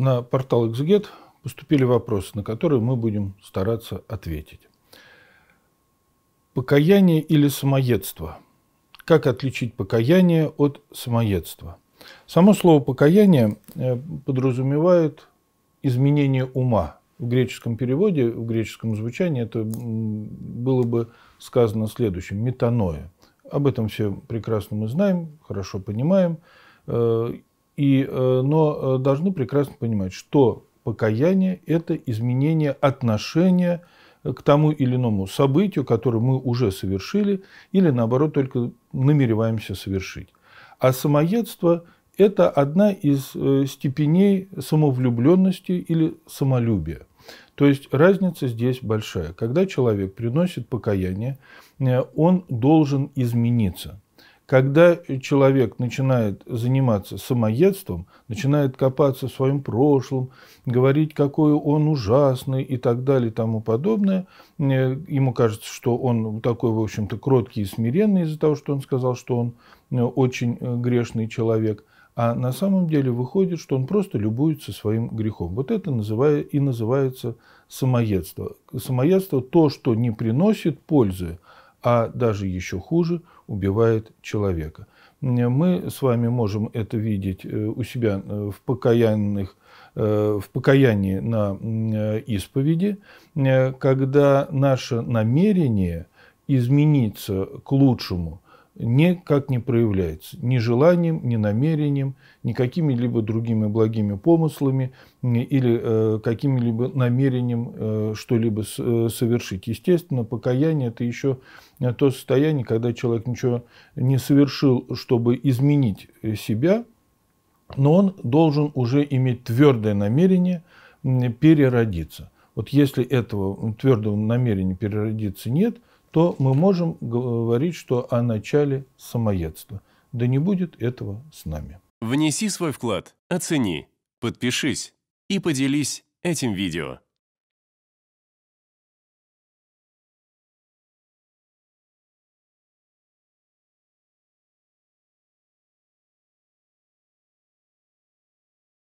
на портал «Экзегет» поступили вопросы, на которые мы будем стараться ответить. Покаяние или самоедство? Как отличить покаяние от самоедства? Само слово «покаяние» э, подразумевает изменение ума. В греческом переводе, в греческом звучании это было бы сказано следующим – метаноя. Об этом все прекрасно мы знаем, хорошо понимаем. Э, и, э, но э, должны прекрасно понимать, что покаяние – это изменение отношения э, к тому или иному событию, которое мы уже совершили, или наоборот только намереваемся совершить. А самоедство – это одна из степеней самовлюбленности или самолюбия. То есть разница здесь большая. Когда человек приносит покаяние, он должен измениться – когда человек начинает заниматься самоедством, начинает копаться в своем прошлом, говорить, какой он ужасный и так далее и тому подобное, э, ему кажется, что он такой, в общем-то, кроткий и смиренный из-за того, что он сказал, что он э, очень э, грешный человек, а на самом деле выходит, что он просто любуется своим грехом. Вот это называя, и называется самоедство. Самоедство – то, что не приносит пользы, а даже еще хуже убивает человека. Мы с вами можем это видеть э, у себя э, в покаянных э, в покаянии на исповеди, когда наше намерение измениться к лучшему – никак не проявляется ни желанием, ни намерением, ни какими-либо другими благими помыслами или э, каким-либо намерением э, что-либо э, совершить. Естественно, покаяние – это еще э, то состояние, когда человек ничего не совершил, чтобы изменить э, себя, но он должен уже иметь твердое намерение переродиться. Вот если этого твердого намерения переродиться нет – то мы можем говорить, что о начале самоедства. Да не будет этого с нами. Внеси свой вклад, оцени, подпишись и поделись этим видео.